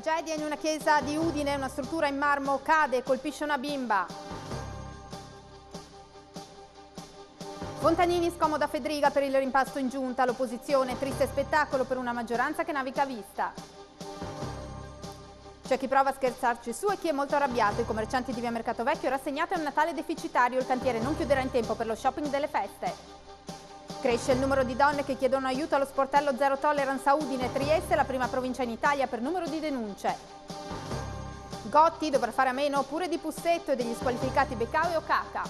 Tragedia in una chiesa di Udine, una struttura in marmo cade e colpisce una bimba. Fontanini scomoda Federica per il rimpasto in giunta, l'opposizione, triste spettacolo per una maggioranza che naviga a vista. C'è chi prova a scherzarci su e chi è molto arrabbiato. I commercianti di via Mercato Vecchio rassegnati a un Natale deficitario. Il cantiere non chiuderà in tempo per lo shopping delle feste. Cresce il numero di donne che chiedono aiuto allo sportello Zero Tolerance a Udine, Trieste, la prima provincia in Italia per numero di denunce. Gotti dovrà fare a meno pure di Pussetto e degli squalificati Beccao e Okaka.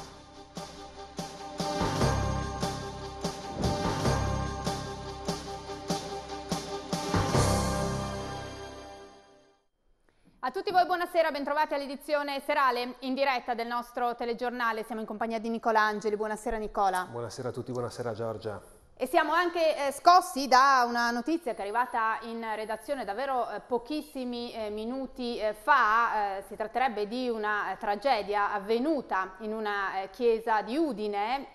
A tutti voi buonasera, bentrovati all'edizione serale in diretta del nostro telegiornale. Siamo in compagnia di Nicola Angeli. Buonasera Nicola. Buonasera a tutti, buonasera Giorgia. E siamo anche eh, scossi da una notizia che è arrivata in redazione davvero eh, pochissimi eh, minuti eh, fa, eh, si tratterebbe di una eh, tragedia avvenuta in una chiesa di Udine,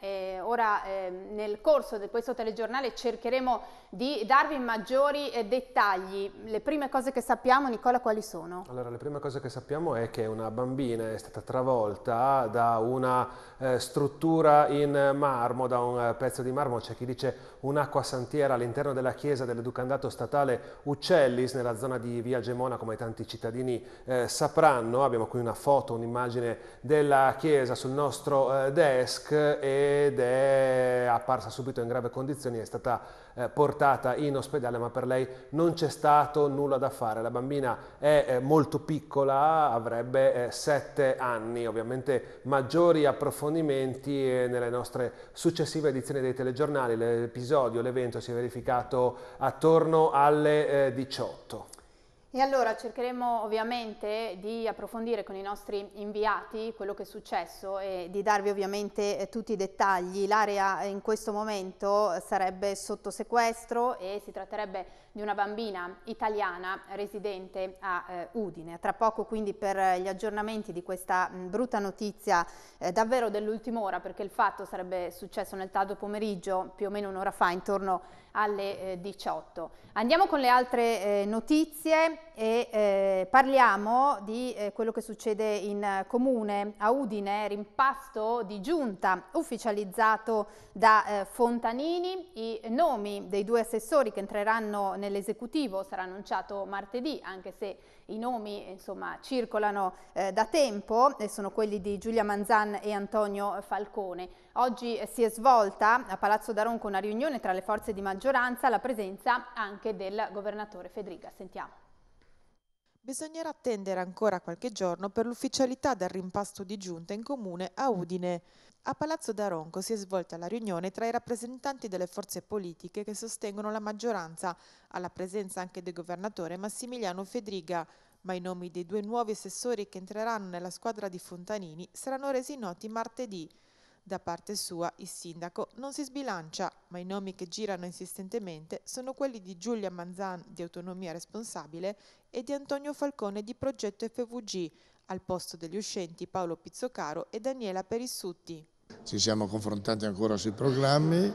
ora ehm, nel corso di questo telegiornale cercheremo di darvi maggiori eh, dettagli. Le prime cose che sappiamo, Nicola, quali sono? Allora, le prime cose che sappiamo è che una bambina è stata travolta da una eh, struttura in marmo, da un eh, pezzo di marmo, c'è chi dice un'acquasantiera all'interno della chiesa del Ducandato statale Uccellis, nella zona di Via Gemona, come tanti cittadini eh, sapranno. Abbiamo qui una foto, un'immagine della chiesa sul nostro eh, desk ed è apparsa subito in grave condizioni, è stata eh, portata in ospedale, ma per lei non c'è stato nulla da fare. La bambina è eh, molto piccola, avrebbe eh, 7 anni. Ovviamente maggiori approfondimenti eh, nelle nostre successive edizioni dei telegiornali. L'episodio, l'evento si è verificato attorno alle 18. E allora cercheremo ovviamente di approfondire con i nostri inviati quello che è successo e di darvi ovviamente eh, tutti i dettagli. L'area eh, in questo momento eh, sarebbe sotto sequestro e si tratterebbe di una bambina italiana residente a eh, Udine. Tra poco quindi per gli aggiornamenti di questa brutta notizia eh, davvero dell'ultima ora perché il fatto sarebbe successo nel tardo pomeriggio più o meno un'ora fa intorno a alle 18. Eh, Andiamo con le altre eh, notizie e eh, parliamo di quello che succede in comune. A Udine, rimpasto di giunta ufficializzato da Fontanini. I nomi dei due assessori che entreranno nell'esecutivo sarà annunciato martedì, anche se i nomi insomma, circolano eh, da tempo e sono quelli di Giulia Manzan e Antonio Falcone. Oggi eh, si è svolta a Palazzo d'Aronco una riunione tra le forze di maggioranza, alla presenza anche del governatore Federica. Sentiamo. Bisognerà attendere ancora qualche giorno per l'ufficialità del rimpasto di giunta in comune a Udine. A Palazzo d'Aronco si è svolta la riunione tra i rappresentanti delle forze politiche che sostengono la maggioranza, alla presenza anche del governatore Massimiliano Fedriga, ma i nomi dei due nuovi assessori che entreranno nella squadra di Fontanini saranno resi noti martedì. Da parte sua, il sindaco non si sbilancia, ma i nomi che girano insistentemente sono quelli di Giulia Manzan di Autonomia Responsabile e di Antonio Falcone di Progetto FVG, al posto degli uscenti Paolo Pizzocaro e Daniela Perissutti. Ci siamo confrontati ancora sui programmi,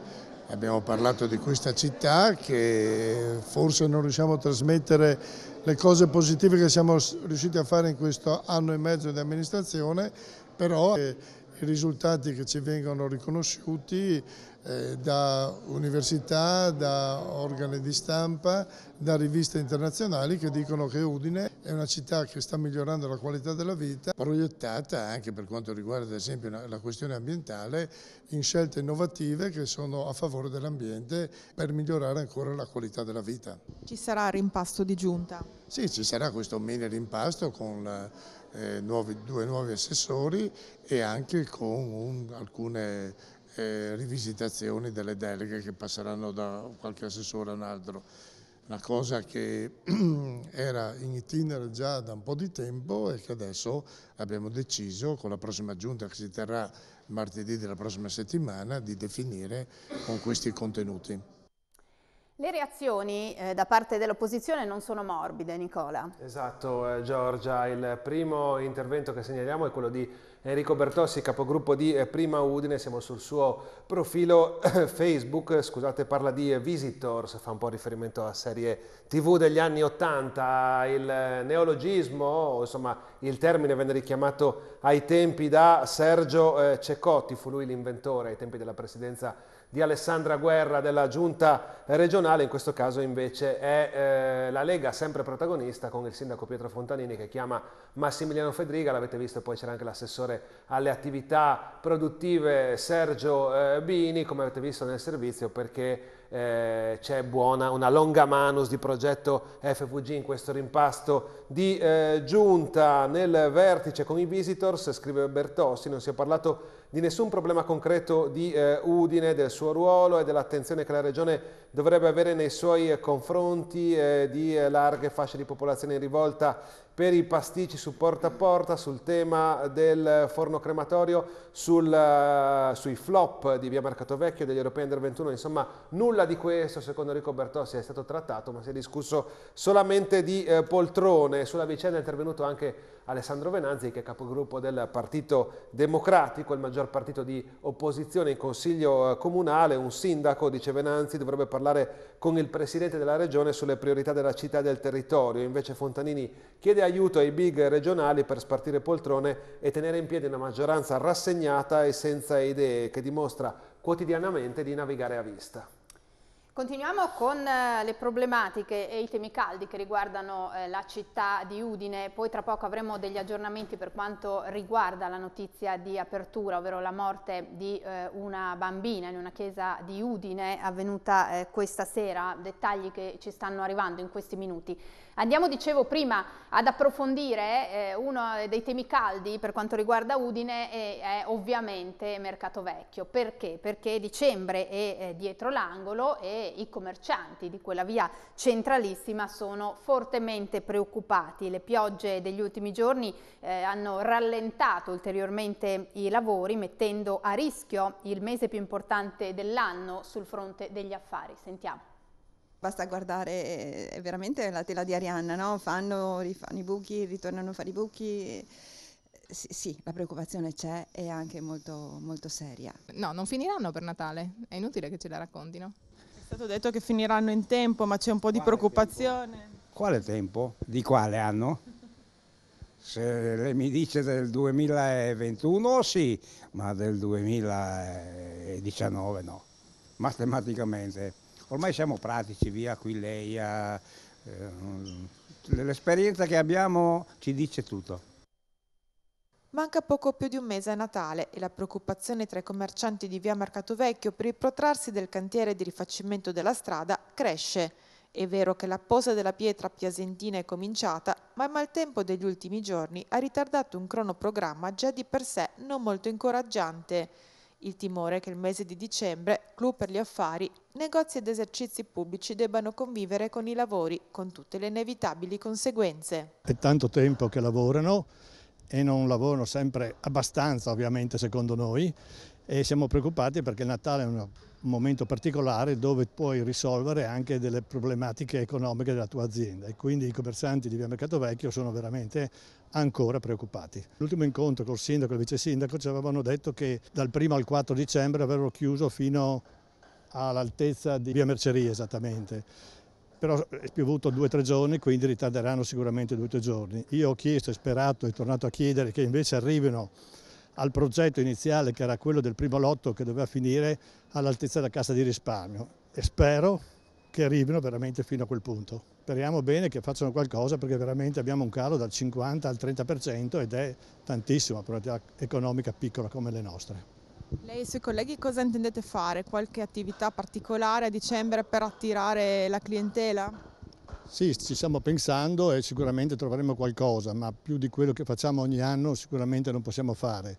abbiamo parlato di questa città che forse non riusciamo a trasmettere le cose positive che siamo riusciti a fare in questo anno e mezzo di amministrazione, però eh, i risultati che ci vengono riconosciuti eh, da università, da organi di stampa, da riviste internazionali che dicono che Udine è una città che sta migliorando la qualità della vita, proiettata anche per quanto riguarda ad esempio la questione ambientale in scelte innovative che sono a favore dell'ambiente per migliorare ancora la qualità della vita. Ci sarà rimpasto di giunta? Sì, ci sarà questo mini rimpasto con... La, eh, nuovi, due nuovi assessori e anche con un, alcune eh, rivisitazioni delle deleghe che passeranno da qualche assessore a un altro. Una cosa che era in itinere già da un po' di tempo e che adesso abbiamo deciso con la prossima giunta che si terrà martedì della prossima settimana di definire con questi contenuti. Le reazioni eh, da parte dell'opposizione non sono morbide, Nicola. Esatto, eh, Giorgia. Il primo intervento che segnaliamo è quello di Enrico Bertossi, capogruppo di eh, Prima Udine. Siamo sul suo profilo Facebook, scusate, parla di eh, Visitors, fa un po' riferimento a serie TV degli anni Ottanta. Il eh, neologismo, insomma, il termine venne richiamato ai tempi da Sergio Cecotti, fu lui l'inventore ai tempi della presidenza di Alessandra Guerra della giunta regionale, in questo caso invece è eh, la Lega sempre protagonista con il sindaco Pietro Fontanini che chiama Massimiliano Fedriga, l'avete visto poi c'era anche l'assessore alle attività produttive Sergio eh, Bini, come avete visto nel servizio perché eh, c'è buona una longa manus di progetto FVG in questo rimpasto di eh, giunta nel vertice con i visitors, scrive Bertossi, non si è parlato di nessun problema concreto di eh, Udine, del suo ruolo e dell'attenzione che la Regione dovrebbe avere nei suoi eh, confronti eh, di eh, larghe fasce di popolazione in rivolta per i pasticci su porta a porta, sul tema del forno crematorio, sul, uh, sui flop di Via Mercato Vecchio, degli europei under 21, insomma nulla di questo secondo Rico Bertossi è stato trattato, ma si è discusso solamente di eh, poltrone, sulla vicenda è intervenuto anche Alessandro Venanzi che è capogruppo del Partito Democratico, il maggior partito di opposizione in Consiglio eh, Comunale, un sindaco, dice Venanzi, dovrebbe parlare con il Presidente della Regione sulle priorità della città e del territorio, invece Fontanini chiede aiuto ai big regionali per spartire poltrone e tenere in piedi una maggioranza rassegnata e senza idee che dimostra quotidianamente di navigare a vista. Continuiamo con eh, le problematiche e i temi caldi che riguardano eh, la città di Udine, poi tra poco avremo degli aggiornamenti per quanto riguarda la notizia di apertura, ovvero la morte di eh, una bambina in una chiesa di Udine avvenuta questa sera, dettagli che ci stanno arrivando in questi minuti. Andiamo, dicevo prima, ad approfondire uno dei temi caldi per quanto riguarda Udine e è ovviamente Mercato Vecchio. Perché? Perché dicembre è dietro l'angolo e i commercianti di quella via centralissima sono fortemente preoccupati. Le piogge degli ultimi giorni eh, hanno rallentato ulteriormente i lavori mettendo a rischio il mese più importante dell'anno sul fronte degli affari. Sentiamo. Basta guardare, eh, è veramente la tela di Arianna, no? fanno, rifanno i buchi, ritornano a fare i buchi. Eh, sì, sì, la preoccupazione c'è e anche molto, molto seria. No, non finiranno per Natale, è inutile che ce la raccontino. È stato detto che finiranno in tempo, ma c'è un po' di quale preoccupazione. Tempo? Quale tempo? Di quale anno? Se lei mi dice del 2021 sì, ma del 2019 no, matematicamente. Ormai siamo pratici, via qui Aquileia, eh, ehm, l'esperienza che abbiamo ci dice tutto. Manca poco più di un mese a Natale e la preoccupazione tra i commercianti di via Mercato Vecchio per il protrarsi del cantiere di rifacimento della strada cresce. È vero che la posa della pietra piasentina è cominciata, ma il maltempo degli ultimi giorni ha ritardato un cronoprogramma già di per sé non molto incoraggiante. Il timore che il mese di dicembre, clou per gli affari, negozi ed esercizi pubblici debbano convivere con i lavori, con tutte le inevitabili conseguenze. È tanto tempo che lavorano e non lavorano sempre abbastanza ovviamente secondo noi e siamo preoccupati perché il Natale è un momento particolare dove puoi risolvere anche delle problematiche economiche della tua azienda e quindi i commercianti di via Mercato Vecchio sono veramente ancora preoccupati. L'ultimo incontro col sindaco e il vice sindaco ci avevano detto che dal 1 al 4 dicembre avrebbero chiuso fino all'altezza di via Merceria esattamente però è piovuto due o tre giorni, quindi ritarderanno sicuramente due o tre giorni. Io ho chiesto e sperato e tornato a chiedere che invece arrivino al progetto iniziale che era quello del primo lotto che doveva finire all'altezza della Cassa di risparmio e spero che arrivino veramente fino a quel punto. Speriamo bene che facciano qualcosa perché veramente abbiamo un calo dal 50 al 30% ed è tantissimo per un'attività economica piccola come le nostre. Lei e i suoi colleghi cosa intendete fare? Qualche attività particolare a dicembre per attirare la clientela? Sì, ci stiamo pensando e sicuramente troveremo qualcosa, ma più di quello che facciamo ogni anno sicuramente non possiamo fare.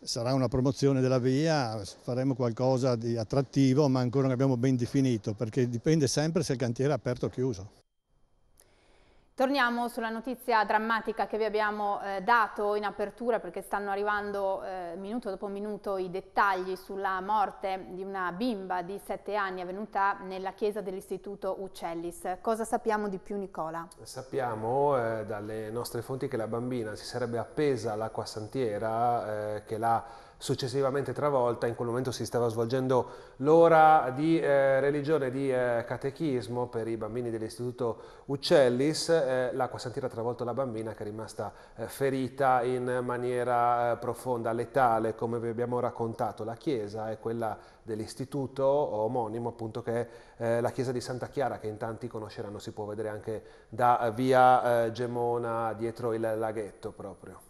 Sarà una promozione della via, faremo qualcosa di attrattivo, ma ancora non abbiamo ben definito, perché dipende sempre se il cantiere è aperto o chiuso. Torniamo sulla notizia drammatica che vi abbiamo eh, dato in apertura perché stanno arrivando eh, minuto dopo minuto i dettagli sulla morte di una bimba di 7 anni avvenuta nella chiesa dell'istituto Uccellis. Cosa sappiamo di più Nicola? Sappiamo eh, dalle nostre fonti che la bambina si sarebbe appesa all'acquasantiera eh, che l'ha successivamente travolta, in quel momento si stava svolgendo l'ora di eh, religione di eh, catechismo per i bambini dell'istituto Uccellis, eh, l'acqua santira ha travolto la bambina che è rimasta eh, ferita in maniera eh, profonda, letale, come vi abbiamo raccontato, la chiesa è quella dell'istituto omonimo appunto che è eh, la chiesa di Santa Chiara che in tanti conosceranno, si può vedere anche da via Gemona dietro il laghetto proprio.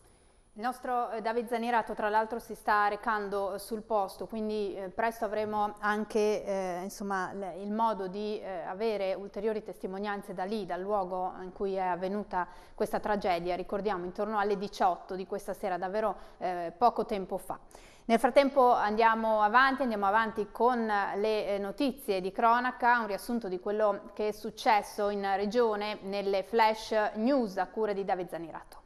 Il nostro eh, David Zanirato tra l'altro si sta recando eh, sul posto, quindi eh, presto avremo anche eh, insomma, il modo di eh, avere ulteriori testimonianze da lì, dal luogo in cui è avvenuta questa tragedia, ricordiamo intorno alle 18 di questa sera, davvero eh, poco tempo fa. Nel frattempo andiamo avanti, andiamo avanti con le notizie di cronaca, un riassunto di quello che è successo in regione nelle flash news a cura di David Zanirato.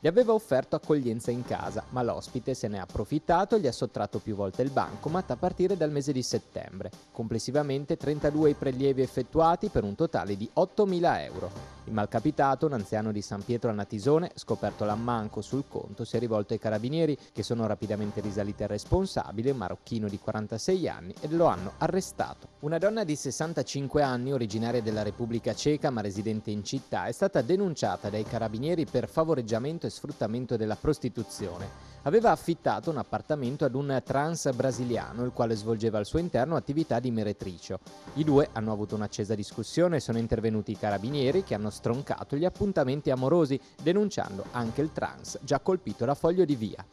Gli aveva offerto accoglienza in casa, ma l'ospite se ne è approfittato e gli ha sottratto più volte il bancomat a partire dal mese di settembre. Complessivamente 32 i prelievi effettuati per un totale di 8.000 euro. Il malcapitato, un anziano di San Pietro a Natisone, scoperto l'ammanco sul conto, si è rivolto ai carabinieri che sono rapidamente risaliti al responsabile, un marocchino di 46 anni, e lo hanno arrestato. Una donna di 65 anni, originaria della Repubblica Ceca ma residente in città, è stata denunciata dai carabinieri per favoreggiamento e sfruttamento della prostituzione. Aveva affittato un appartamento ad un trans brasiliano, il quale svolgeva al suo interno attività di meretricio. I due hanno avuto un'accesa discussione e sono intervenuti i carabinieri che hanno stroncato gli appuntamenti amorosi, denunciando anche il trans già colpito da foglio di via.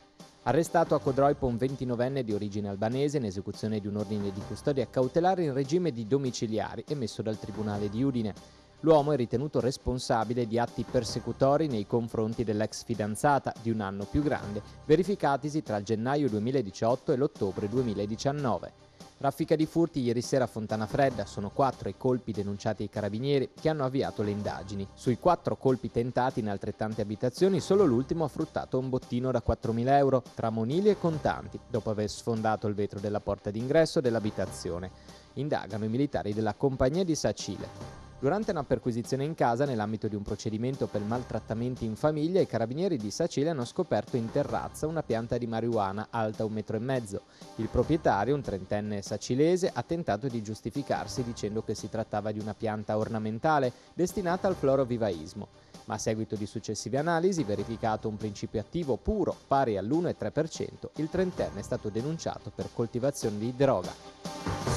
Arrestato a Codroipo un 29enne di origine albanese in esecuzione di un ordine di custodia cautelare in regime di domiciliari emesso dal Tribunale di Udine. L'uomo è ritenuto responsabile di atti persecutori nei confronti dell'ex fidanzata di un anno più grande, verificatisi tra il gennaio 2018 e l'ottobre 2019. Raffica di furti ieri sera a Fontana Fredda sono quattro i colpi denunciati ai carabinieri che hanno avviato le indagini. Sui quattro colpi tentati in altrettante abitazioni solo l'ultimo ha fruttato un bottino da 4.000 euro tra monili e contanti dopo aver sfondato il vetro della porta d'ingresso dell'abitazione. Indagano i militari della compagnia di Sacile. Durante una perquisizione in casa, nell'ambito di un procedimento per maltrattamenti in famiglia, i carabinieri di Sacile hanno scoperto in terrazza una pianta di marijuana alta un metro e mezzo. Il proprietario, un trentenne sacilese, ha tentato di giustificarsi dicendo che si trattava di una pianta ornamentale destinata al florovivaismo. Ma a seguito di successive analisi, verificato un principio attivo puro pari all'1,3%, il trentenne è stato denunciato per coltivazione di droga.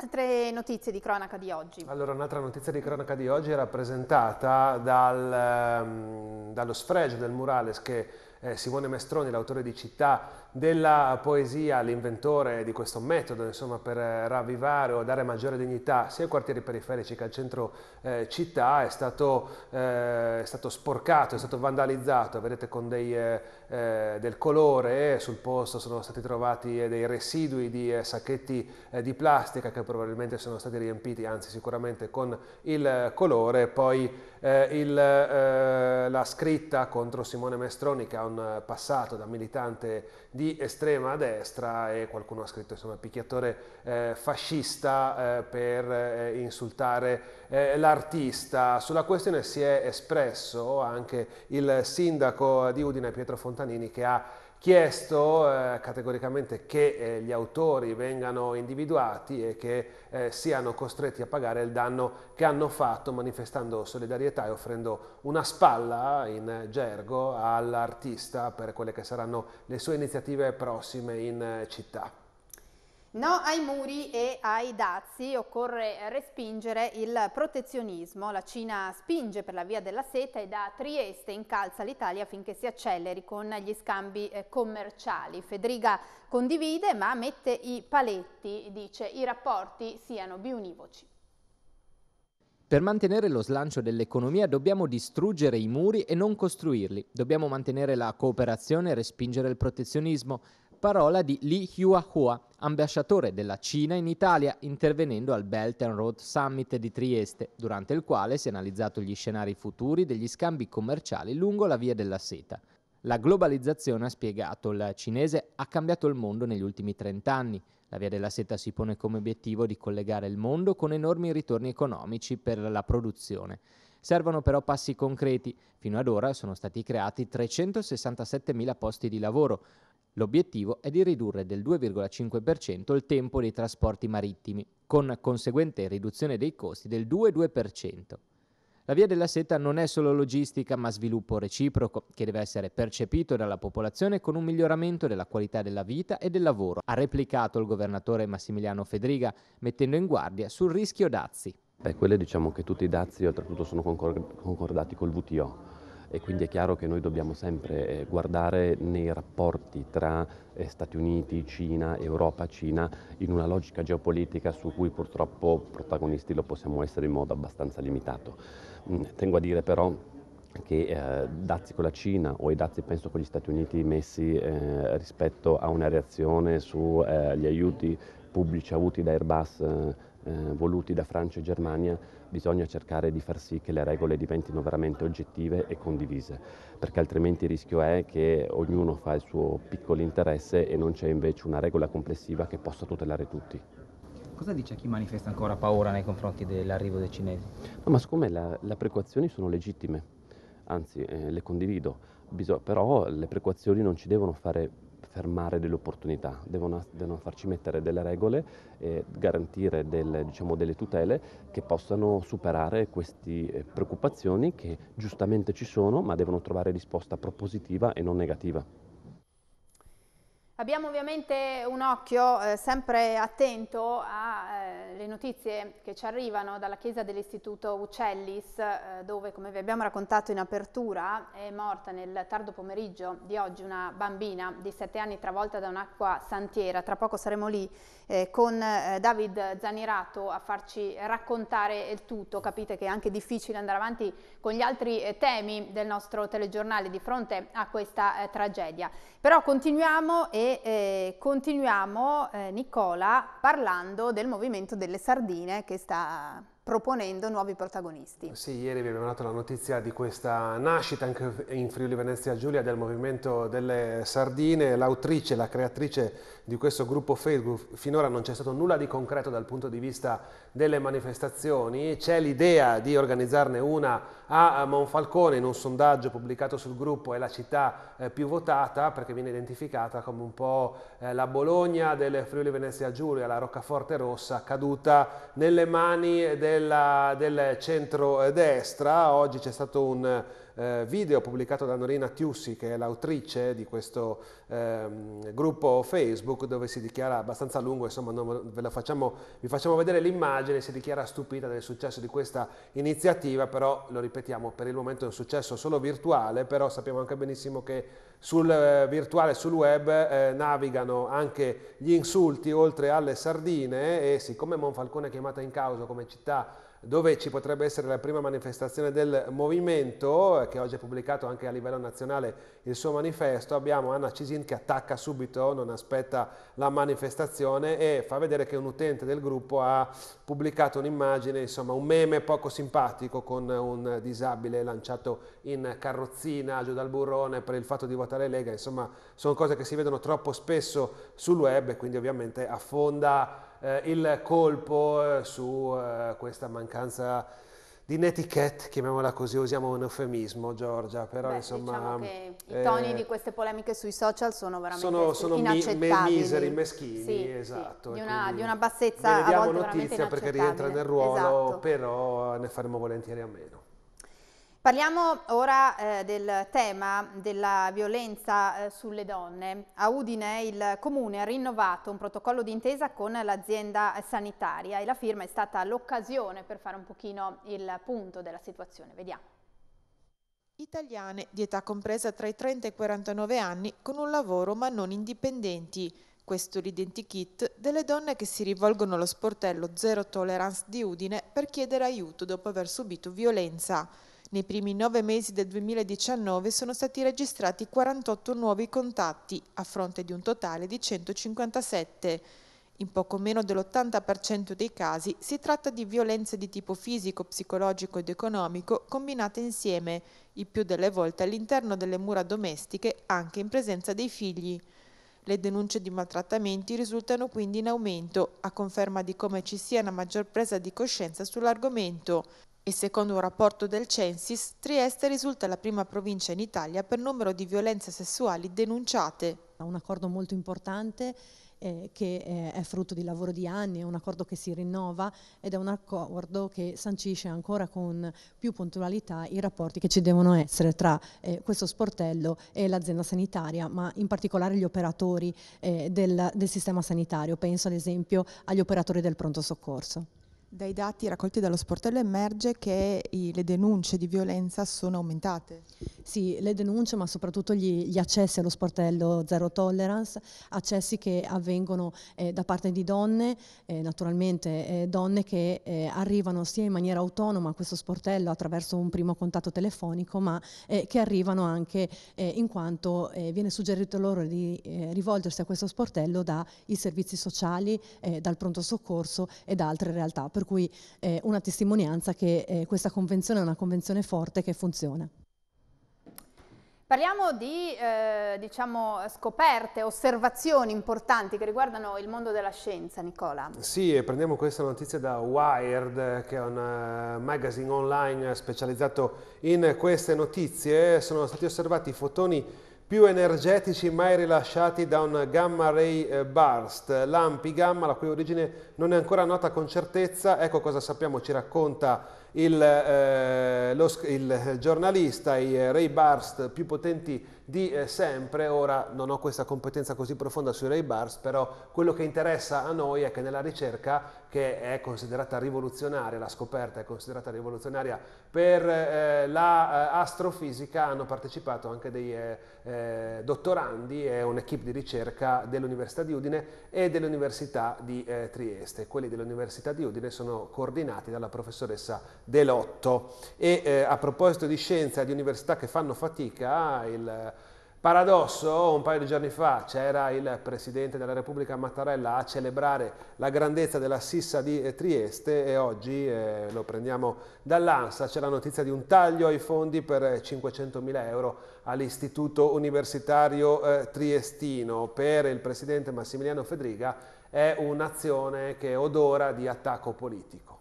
Altre notizie di cronaca di oggi? Allora, un'altra notizia di cronaca di oggi è rappresentata dal, ehm, dallo sfregio del murales che eh, Simone Mestroni, l'autore di Città, della poesia l'inventore di questo metodo insomma, per eh, ravvivare o dare maggiore dignità sia ai quartieri periferici che al centro eh, città è stato, eh, è stato, sporcato, è stato vandalizzato, vedete con dei, eh, eh del colore, sul posto sono stati trovati eh, dei residui di sacchetti di plastica che probabilmente sono stati riempiti, anzi sicuramente con il colore, poi il, la scritta contro Simone Mestroni che ha un passato da militante di estrema destra e qualcuno ha scritto insomma picchiatore eh, fascista eh, per eh, insultare eh, l'artista. Sulla questione si è espresso anche il sindaco di Udine Pietro Fontanini che ha chiesto eh, categoricamente che eh, gli autori vengano individuati e che eh, siano costretti a pagare il danno che hanno fatto manifestando solidarietà e offrendo una spalla in gergo all'artista per quelle che saranno le sue iniziative prossime in eh, città. No ai muri e ai dazi, occorre respingere il protezionismo. La Cina spinge per la via della seta e da Trieste incalza l'Italia affinché si acceleri con gli scambi eh, commerciali. Federica condivide ma mette i paletti, dice i rapporti siano bionivoci. Per mantenere lo slancio dell'economia dobbiamo distruggere i muri e non costruirli. Dobbiamo mantenere la cooperazione e respingere il protezionismo parola di Li Huahua, ambasciatore della Cina in Italia, intervenendo al Belt and Road Summit di Trieste, durante il quale si è analizzato gli scenari futuri degli scambi commerciali lungo la via della seta. La globalizzazione, ha spiegato il cinese, ha cambiato il mondo negli ultimi 30 anni. La via della seta si pone come obiettivo di collegare il mondo con enormi ritorni economici per la produzione. Servono però passi concreti. Fino ad ora sono stati creati 367.000 posti di lavoro, L'obiettivo è di ridurre del 2,5% il tempo dei trasporti marittimi, con conseguente riduzione dei costi del 2,2%. La via della seta non è solo logistica, ma sviluppo reciproco, che deve essere percepito dalla popolazione con un miglioramento della qualità della vita e del lavoro, ha replicato il governatore Massimiliano Fedriga, mettendo in guardia sul rischio dazi. Beh, quelle diciamo che tutti i dazi oltretutto sono concordati col VTO e quindi è chiaro che noi dobbiamo sempre eh, guardare nei rapporti tra eh, Stati Uniti, Cina, Europa, Cina, in una logica geopolitica su cui purtroppo protagonisti lo possiamo essere in modo abbastanza limitato. Mm, tengo a dire però che eh, dazi con la Cina o i dazi penso con gli Stati Uniti messi eh, rispetto a una reazione sugli eh, aiuti pubblici avuti da Airbus eh, eh, voluti da Francia e Germania, bisogna cercare di far sì che le regole diventino veramente oggettive e condivise, perché altrimenti il rischio è che ognuno fa il suo piccolo interesse e non c'è invece una regola complessiva che possa tutelare tutti. Cosa dice chi manifesta ancora paura nei confronti dell'arrivo dei cinesi? No, ma siccome le precauzioni sono legittime, anzi eh, le condivido, Bisog però le precauzioni non ci devono fare fermare delle opportunità, devono, devono farci mettere delle regole e garantire delle, diciamo, delle tutele che possano superare queste eh, preoccupazioni che giustamente ci sono ma devono trovare risposta propositiva e non negativa. Abbiamo ovviamente un occhio eh, sempre attento alle eh, notizie che ci arrivano dalla chiesa dell'istituto Uccellis, eh, dove come vi abbiamo raccontato in apertura è morta nel tardo pomeriggio di oggi una bambina di 7 anni travolta da un'acqua santiera. Tra poco saremo lì eh, con eh, David Zanirato a farci raccontare il tutto. Capite che è anche difficile andare avanti con gli altri eh, temi del nostro telegiornale di fronte a questa tragedia. Però continuiamo e eh, continuiamo eh, Nicola parlando del movimento delle sardine che sta proponendo nuovi protagonisti. Sì, ieri vi abbiamo dato la notizia di questa nascita anche in Friuli Venezia Giulia del movimento delle sardine, l'autrice, la creatrice di questo gruppo Facebook, finora non c'è stato nulla di concreto dal punto di vista delle manifestazioni, c'è l'idea di organizzarne una Ah, ah, a Monfalcone in un sondaggio pubblicato sul gruppo è la città eh, più votata perché viene identificata come un po' eh, la Bologna del Friuli Venezia Giulia, la Roccaforte Rossa, caduta nelle mani della, del centro-destra. Eh, Oggi c'è stato un eh, video pubblicato da Norina Tiussi, che è l'autrice di questo ehm, gruppo Facebook, dove si dichiara abbastanza lungo, insomma non, ve lo facciamo, vi facciamo vedere l'immagine, si dichiara stupita del successo di questa iniziativa, però lo ripetiamo, per il momento è un successo solo virtuale, però sappiamo anche benissimo che sul eh, virtuale, sul web, eh, navigano anche gli insulti oltre alle sardine e siccome Monfalcone è chiamata in causa come città dove ci potrebbe essere la prima manifestazione del movimento, eh, che oggi ha pubblicato anche a livello nazionale il suo manifesto, abbiamo Anna Cisin che attacca subito, non aspetta la manifestazione e fa vedere che un utente del gruppo ha pubblicato un'immagine, insomma un meme poco simpatico con un disabile lanciato in carrozzina giù dal burrone per il fatto di votare Lega, insomma sono cose che si vedono troppo spesso sul web e quindi ovviamente affonda eh, il colpo eh, su eh, questa mancanza di netiquette, chiamiamola così, usiamo un eufemismo Giorgia, però Beh, insomma... Diciamo che eh, i toni di queste polemiche sui social sono veramente sono, sono inaccettabili. Mi, miseri, meschini, sì, esatto. Sì, di, una, di, una, bassezza a volte notizia perché rientra nel ruolo, esatto. però ne faremo volentieri a meno. Parliamo ora eh, del tema della violenza eh, sulle donne. A Udine il Comune ha rinnovato un protocollo d'intesa con l'azienda sanitaria e la firma è stata l'occasione per fare un pochino il punto della situazione. Vediamo. Italiane di età compresa tra i 30 e i 49 anni con un lavoro ma non indipendenti. Questo è l'identikit delle donne che si rivolgono allo sportello Zero Tolerance di Udine per chiedere aiuto dopo aver subito violenza. Nei primi nove mesi del 2019 sono stati registrati 48 nuovi contatti, a fronte di un totale di 157. In poco meno dell'80% dei casi si tratta di violenze di tipo fisico, psicologico ed economico combinate insieme, il più delle volte all'interno delle mura domestiche, anche in presenza dei figli. Le denunce di maltrattamenti risultano quindi in aumento, a conferma di come ci sia una maggior presa di coscienza sull'argomento, e secondo un rapporto del Censis, Trieste risulta la prima provincia in Italia per numero di violenze sessuali denunciate. Un accordo molto importante eh, che eh, è frutto di lavoro di anni, è un accordo che si rinnova ed è un accordo che sancisce ancora con più puntualità i rapporti che ci devono essere tra eh, questo sportello e l'azienda sanitaria, ma in particolare gli operatori eh, del, del sistema sanitario, penso ad esempio agli operatori del pronto soccorso. Dai dati raccolti dallo sportello emerge che i, le denunce di violenza sono aumentate. Sì, le denunce ma soprattutto gli, gli accessi allo sportello zero tolerance, accessi che avvengono eh, da parte di donne, eh, naturalmente eh, donne che eh, arrivano sia in maniera autonoma a questo sportello attraverso un primo contatto telefonico ma eh, che arrivano anche eh, in quanto viene suggerito loro di rivolgersi a questo sportello dai servizi sociali, dal pronto soccorso e da altre realtà per cui eh, una testimonianza che eh, questa convenzione è una convenzione forte che funziona. Parliamo di eh, diciamo, scoperte, osservazioni importanti che riguardano il mondo della scienza, Nicola. Sì, prendiamo questa notizia da Wired, che è un eh, magazine online specializzato in queste notizie. Sono stati osservati fotoni più energetici mai rilasciati da un gamma ray eh, burst, lampi gamma la cui origine non è ancora nota con certezza, ecco cosa sappiamo, ci racconta il, eh, lo, il giornalista, i eh, ray burst più potenti di eh, sempre, ora non ho questa competenza così profonda sui ray bars, però quello che interessa a noi è che nella ricerca, che è considerata rivoluzionaria, la scoperta è considerata rivoluzionaria per eh, la eh, hanno partecipato anche dei eh, eh, dottorandi e un'equipe di ricerca dell'Università di Udine e dell'Università di eh, Trieste. Quelli dell'Università di Udine sono coordinati dalla professoressa Delotto. Lotto. E a proposito di scienza e di università che fanno fatica, il Paradosso, un paio di giorni fa c'era il Presidente della Repubblica Mattarella a celebrare la grandezza della Sissa di eh, Trieste e oggi eh, lo prendiamo dall'ANSA, c'è la notizia di un taglio ai fondi per 500.000 eh, euro all'Istituto Universitario eh, Triestino. Per il Presidente Massimiliano Fedriga è un'azione che odora di attacco politico.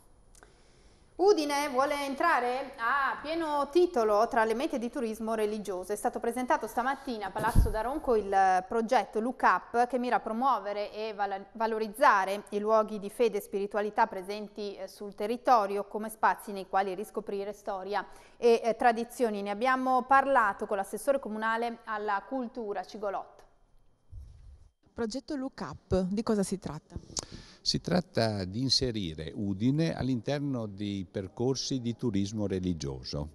Udine vuole entrare a pieno titolo tra le mete di turismo religioso. È stato presentato stamattina a Palazzo d'Aronco il progetto Look Up che mira a promuovere e valorizzare i luoghi di fede e spiritualità presenti eh, sul territorio come spazi nei quali riscoprire storia e eh, tradizioni. Ne abbiamo parlato con l'assessore comunale alla cultura Cigolotto. Progetto Look Up, di cosa si tratta? Si tratta di inserire Udine all'interno di percorsi di turismo religioso.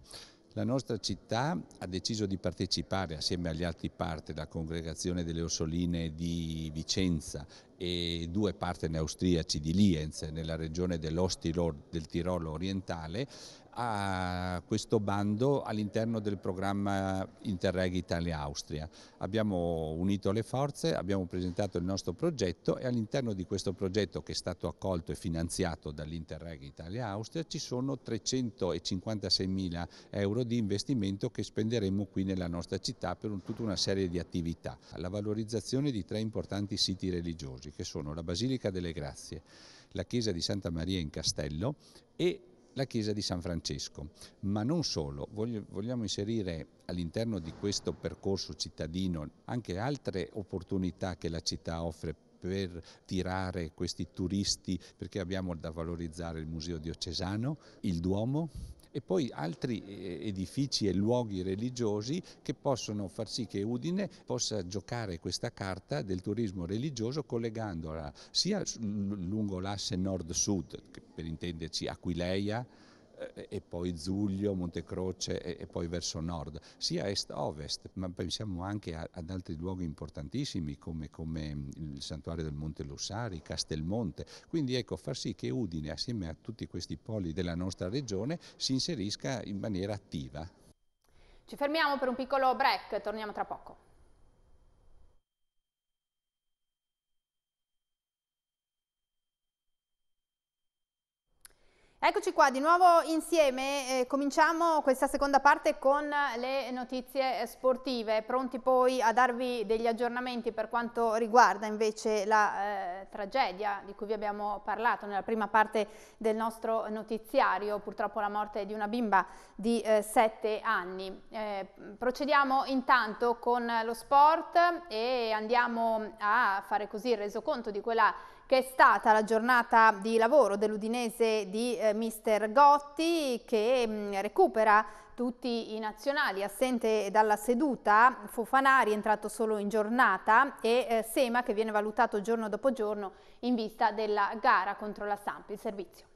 La nostra città ha deciso di partecipare assieme agli altri partner, la Congregazione delle Orsoline di Vicenza e due partner austriaci di Lienz nella regione dell'Ostirol del Tirolo orientale, a questo bando all'interno del programma Interreg Italia-Austria. Abbiamo unito le forze, abbiamo presentato il nostro progetto e all'interno di questo progetto che è stato accolto e finanziato dall'Interreg Italia-Austria ci sono 356 mila euro di investimento che spenderemo qui nella nostra città per un, tutta una serie di attività. La valorizzazione di tre importanti siti religiosi che sono la Basilica delle Grazie, la Chiesa di Santa Maria in Castello e la chiesa di San Francesco. Ma non solo, vogliamo inserire all'interno di questo percorso cittadino anche altre opportunità che la città offre per tirare questi turisti, perché abbiamo da valorizzare il Museo Diocesano, il Duomo, e poi altri eh, edifici e luoghi religiosi che possono far sì che Udine possa giocare questa carta del turismo religioso collegandola sia lungo l'asse nord-sud, per intenderci Aquileia, eh, e poi Zuglio, Montecroce e, poi verso nord, sia est-ovest, ma pensiamo anche ad altri luoghi importantissimi come, come mm, il santuario del Monte Lussari, Castelmonte. Quindi ecco, far sì che Udine, assieme a tutti questi poli della nostra regione, si inserisca in maniera attiva. Ci fermiamo per un piccolo break, torniamo tra poco. Eccoci qua di nuovo insieme, eh, cominciamo questa seconda parte con le notizie eh, sportive, pronti poi a darvi degli aggiornamenti per quanto riguarda invece la eh, tragedia di cui vi abbiamo parlato nella prima parte del nostro notiziario, purtroppo la morte di una bimba di eh, 7 anni. Eh, procediamo intanto con lo sport e andiamo a fare così il resoconto di quella che è stata la giornata di lavoro dell'Udinese di eh, mister Gotti che mh, mm, recupera tutti i nazionali assente dalla seduta, Fofanari è entrato solo in giornata e eh, Sema che viene valutato giorno dopo giorno in vista della gara contro la Samp, il servizio.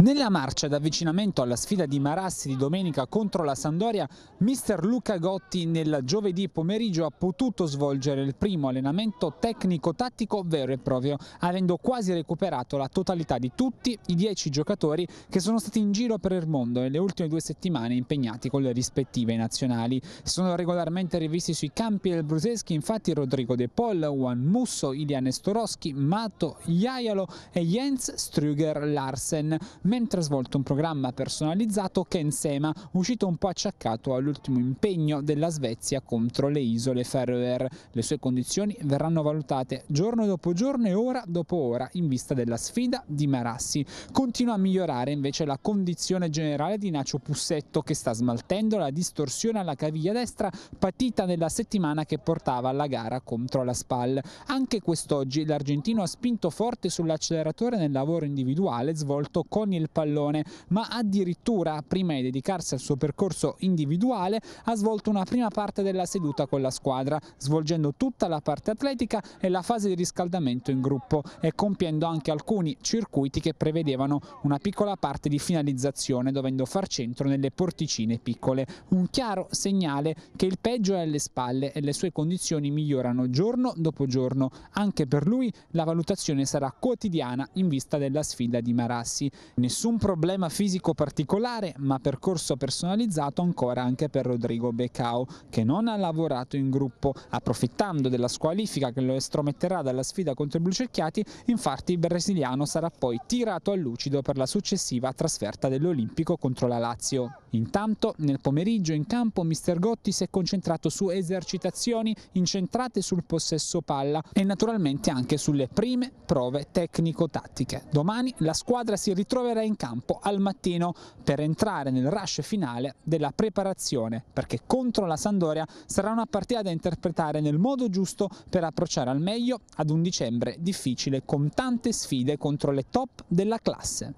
Nella marcia d'avvicinamento alla sfida di Marassi di domenica contro la Sandoria, mister Luca Gotti nel giovedì pomeriggio ha potuto svolgere il primo allenamento tecnico-tattico vero e proprio, avendo quasi recuperato la totalità di tutti i dieci giocatori che sono stati in giro per il mondo nelle ultime due settimane impegnati con le rispettive nazionali. Si sono regolarmente rivisti sui campi del Bruseschi infatti Rodrigo De Paul, Juan Musso, Ilian Storoschi, Mato, Iaialo e Jens Struger Larsen mentre ha svolto un programma personalizzato Kensema, uscito un po' acciaccato all'ultimo impegno della Svezia contro le isole Ferroer. Le sue condizioni verranno valutate giorno dopo giorno e ora dopo ora in vista della sfida di Marassi. Continua a migliorare invece la condizione generale di Nacio Pussetto che sta smaltendo la distorsione alla caviglia destra patita nella settimana che portava alla gara contro la SPAL. Anche quest'oggi l'argentino ha spinto forte sull'acceleratore nel lavoro individuale svolto con con il pallone, ma addirittura prima di dedicarsi al suo percorso individuale ha svolto una prima parte della seduta con la squadra, svolgendo tutta la parte atletica e la fase di riscaldamento in gruppo e compiendo anche alcuni circuiti che prevedevano una piccola parte di finalizzazione dovendo far centro nelle porticine piccole. Un chiaro segnale che il peggio è alle spalle e le sue condizioni migliorano giorno dopo giorno. Anche per lui la valutazione sarà quotidiana in vista della sfida di Marassi. Nessun problema fisico particolare, ma percorso personalizzato ancora anche per Rodrigo Becao, che non ha lavorato in gruppo, approfittando della squalifica che lo estrometterà dalla sfida contro i Blucerchiati, infatti il brasiliano sarà poi tirato a lucido per la successiva trasferta dell'Olimpico contro la Lazio. Intanto nel pomeriggio in campo Mister Gotti si è concentrato su esercitazioni incentrate sul possesso palla e naturalmente anche sulle prime prove tecnico-tattiche. Domani la squadra si ritrova troverà in campo al mattino per entrare nel rush finale della preparazione, perché contro la Sandoria sarà una partita da interpretare nel modo giusto per approcciare al meglio ad un dicembre difficile con tante sfide contro le top della classe.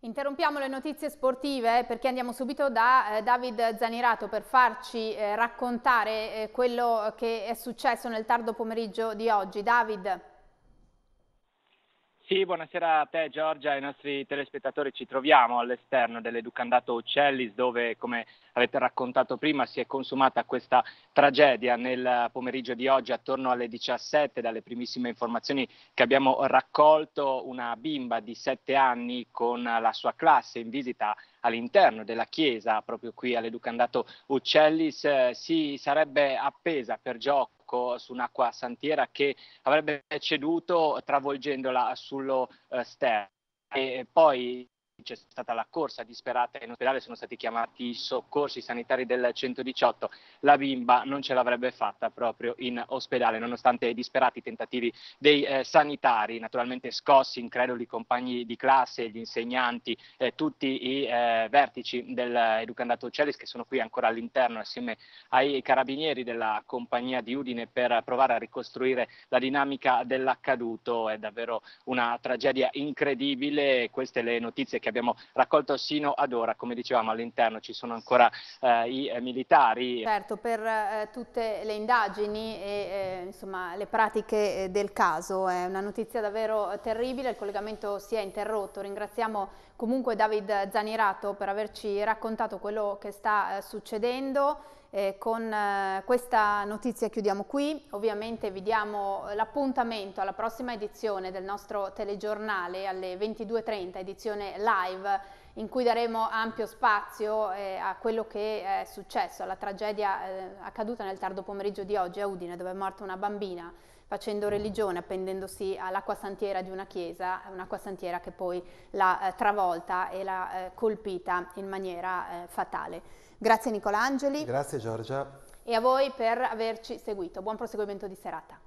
Interrompiamo le notizie sportive eh, perché andiamo subito da eh, David Zanirato per farci eh, raccontare eh, quello che è successo nel tardo pomeriggio di oggi. David. Sì, buonasera a te Giorgia e ai nostri telespettatori. Ci troviamo all'esterno dell'Educandato Uccellis dove, come avete raccontato prima, si è consumata questa tragedia nel pomeriggio di oggi attorno alle 17, dalle primissime informazioni che abbiamo raccolto, una bimba di 7 anni con la sua classe in visita all'interno della chiesa, proprio qui all'Educandato Uccellis, eh, si sarebbe appesa per gioco blocco su un'acqua santiera che avrebbe ceduto travolgendola sullo eh, sterno. E poi c'è stata la corsa disperata in ospedale, sono stati chiamati i soccorsi sanitari del 118, la bimba non ce l'avrebbe fatta proprio in ospedale, nonostante i disperati tentativi dei eh, sanitari, naturalmente scossi, increduli, compagni di classe, gli insegnanti, eh, tutti i eh, vertici dell'Educandato Celis che sono qui ancora all'interno assieme ai carabinieri della compagnia di Udine per provare a ricostruire la dinamica dell'accaduto. È davvero una tragedia incredibile, queste le notizie che che abbiamo raccolto sino ad ora. Come dicevamo all'interno ci sono ancora eh, i eh, militari. Certo, per eh, tutte le indagini e eh, insomma, le pratiche eh, del caso è una notizia davvero terribile, il collegamento si è interrotto. Ringraziamo comunque David Zanirato per averci raccontato quello che sta eh, succedendo eh, con eh, questa notizia chiudiamo qui, ovviamente vi diamo l'appuntamento alla prossima edizione del nostro telegiornale alle 22.30, edizione live, in cui daremo ampio spazio eh, a quello che è successo, alla tragedia eh, accaduta nel tardo pomeriggio di oggi a Udine, dove è morta una bambina facendo religione, appendendosi all'acqua santiera di una chiesa, un'acqua santiera che poi l'ha eh, travolta e l'ha eh, colpita in maniera fatale. Grazie Nicolangeli. Grazie Giorgia. E a voi per averci seguito. Buon proseguimento di serata.